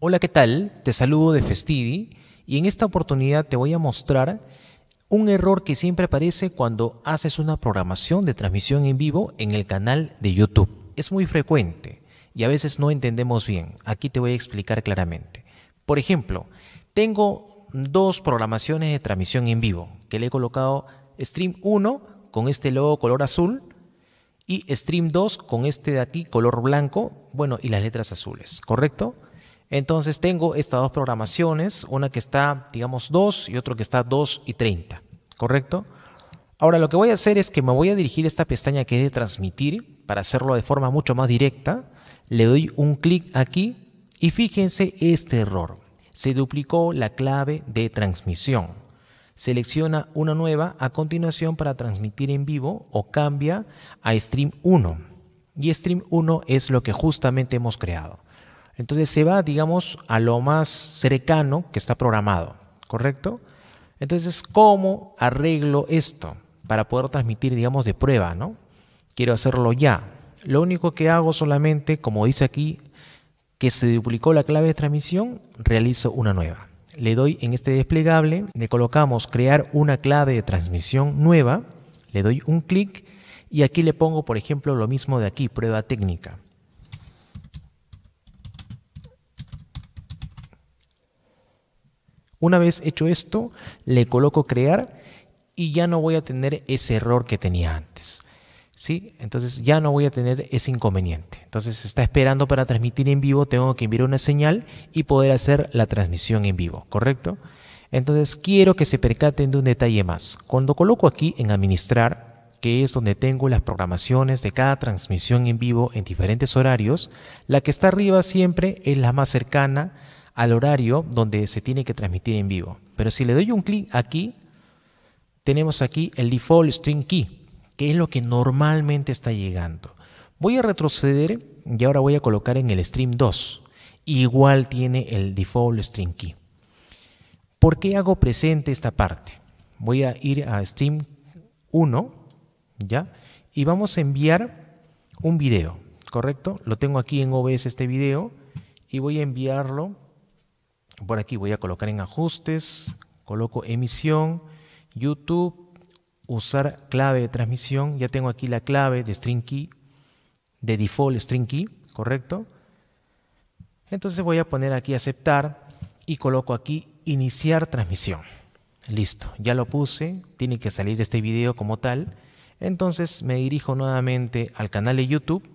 Hola, ¿qué tal? Te saludo de Festidi y en esta oportunidad te voy a mostrar un error que siempre aparece cuando haces una programación de transmisión en vivo en el canal de YouTube. Es muy frecuente y a veces no entendemos bien. Aquí te voy a explicar claramente. Por ejemplo, tengo dos programaciones de transmisión en vivo que le he colocado Stream 1 con este logo color azul y Stream 2 con este de aquí color blanco, bueno, y las letras azules, ¿correcto? Entonces tengo estas dos programaciones, una que está, digamos, 2 y otra que está 2 y 30, ¿correcto? Ahora lo que voy a hacer es que me voy a dirigir a esta pestaña que es de transmitir, para hacerlo de forma mucho más directa. Le doy un clic aquí y fíjense este error. Se duplicó la clave de transmisión. Selecciona una nueva a continuación para transmitir en vivo o cambia a Stream 1. Y Stream 1 es lo que justamente hemos creado. Entonces se va, digamos, a lo más cercano que está programado, ¿correcto? Entonces, ¿cómo arreglo esto para poder transmitir, digamos, de prueba, ¿no? Quiero hacerlo ya. Lo único que hago solamente, como dice aquí, que se duplicó la clave de transmisión, realizo una nueva. Le doy en este desplegable, le colocamos crear una clave de transmisión nueva, le doy un clic y aquí le pongo, por ejemplo, lo mismo de aquí, prueba técnica. Una vez hecho esto, le coloco crear y ya no voy a tener ese error que tenía antes. ¿Sí? Entonces ya no voy a tener ese inconveniente. Entonces está esperando para transmitir en vivo, tengo que enviar una señal y poder hacer la transmisión en vivo, ¿correcto? Entonces quiero que se percaten de un detalle más. Cuando coloco aquí en administrar, que es donde tengo las programaciones de cada transmisión en vivo en diferentes horarios, la que está arriba siempre es la más cercana al horario donde se tiene que transmitir en vivo. Pero si le doy un clic aquí, tenemos aquí el default stream key, que es lo que normalmente está llegando. Voy a retroceder y ahora voy a colocar en el stream 2. Igual tiene el default stream key. ¿Por qué hago presente esta parte? Voy a ir a stream 1, ¿ya? Y vamos a enviar un video, ¿correcto? Lo tengo aquí en OBS este video y voy a enviarlo por aquí voy a colocar en ajustes, coloco emisión, YouTube, usar clave de transmisión, ya tengo aquí la clave de string key, de default string key, ¿correcto? Entonces voy a poner aquí aceptar y coloco aquí iniciar transmisión. Listo, ya lo puse, tiene que salir este video como tal. Entonces me dirijo nuevamente al canal de YouTube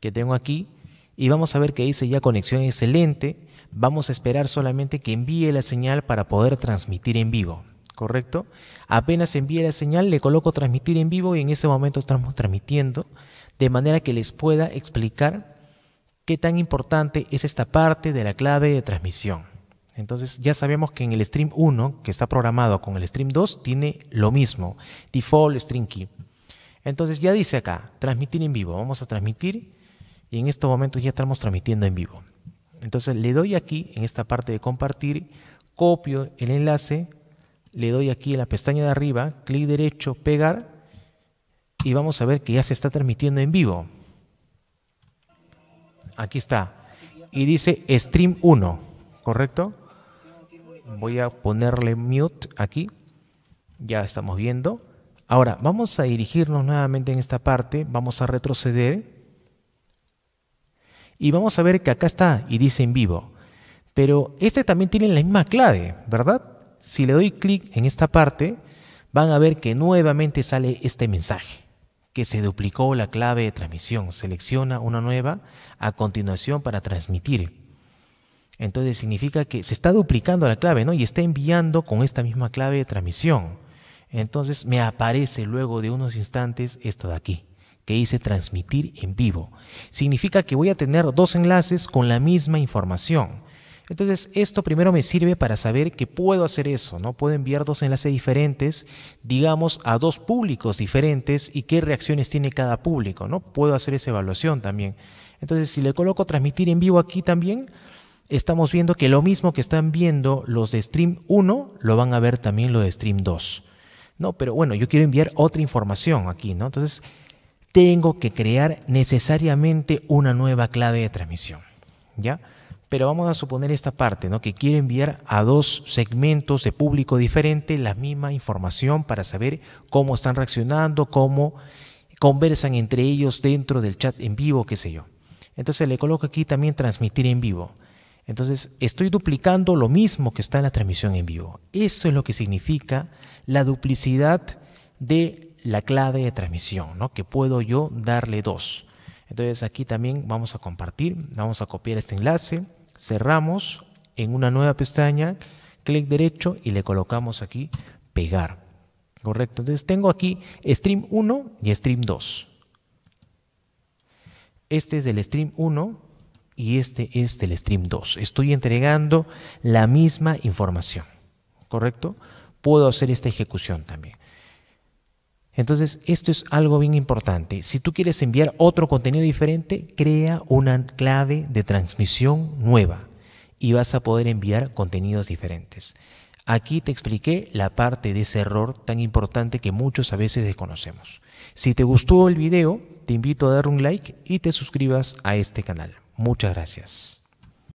que tengo aquí y vamos a ver que dice ya conexión excelente vamos a esperar solamente que envíe la señal para poder transmitir en vivo, ¿correcto? Apenas envíe la señal, le coloco transmitir en vivo y en ese momento estamos transmitiendo de manera que les pueda explicar qué tan importante es esta parte de la clave de transmisión. Entonces ya sabemos que en el stream 1, que está programado con el stream 2, tiene lo mismo, default stream key. Entonces ya dice acá, transmitir en vivo. Vamos a transmitir y en este momento ya estamos transmitiendo en vivo. Entonces le doy aquí, en esta parte de compartir, copio el enlace, le doy aquí en la pestaña de arriba, clic derecho, pegar, y vamos a ver que ya se está transmitiendo en vivo. Aquí está. Y dice Stream 1, ¿correcto? Voy a ponerle mute aquí. Ya estamos viendo. Ahora, vamos a dirigirnos nuevamente en esta parte. Vamos a retroceder y vamos a ver que acá está y dice en vivo. Pero este también tiene la misma clave, ¿verdad? Si le doy clic en esta parte, van a ver que nuevamente sale este mensaje, que se duplicó la clave de transmisión. Selecciona una nueva a continuación para transmitir. Entonces significa que se está duplicando la clave, ¿no? Y está enviando con esta misma clave de transmisión. Entonces me aparece luego de unos instantes esto de aquí que hice transmitir en vivo. Significa que voy a tener dos enlaces con la misma información. Entonces, esto primero me sirve para saber que puedo hacer eso, ¿no? Puedo enviar dos enlaces diferentes, digamos, a dos públicos diferentes y qué reacciones tiene cada público, ¿no? Puedo hacer esa evaluación también. Entonces, si le coloco transmitir en vivo aquí también, estamos viendo que lo mismo que están viendo los de Stream 1, lo van a ver también los de Stream 2. No, pero bueno, yo quiero enviar otra información aquí, ¿no? Entonces, tengo que crear necesariamente una nueva clave de transmisión. ¿Ya? Pero vamos a suponer esta parte, ¿no? que quiero enviar a dos segmentos de público diferente la misma información para saber cómo están reaccionando, cómo conversan entre ellos dentro del chat en vivo, qué sé yo. Entonces le coloco aquí también transmitir en vivo. Entonces estoy duplicando lo mismo que está en la transmisión en vivo. Eso es lo que significa la duplicidad de la clave de transmisión, ¿no? que puedo yo darle dos. Entonces aquí también vamos a compartir, vamos a copiar este enlace, cerramos en una nueva pestaña, clic derecho y le colocamos aquí pegar. Correcto, entonces tengo aquí stream 1 y stream 2. Este es del stream 1 y este es del stream 2. Estoy entregando la misma información, ¿correcto? Puedo hacer esta ejecución también. Entonces, esto es algo bien importante. Si tú quieres enviar otro contenido diferente, crea una clave de transmisión nueva y vas a poder enviar contenidos diferentes. Aquí te expliqué la parte de ese error tan importante que muchos a veces desconocemos. Si te gustó el video, te invito a dar un like y te suscribas a este canal. Muchas gracias.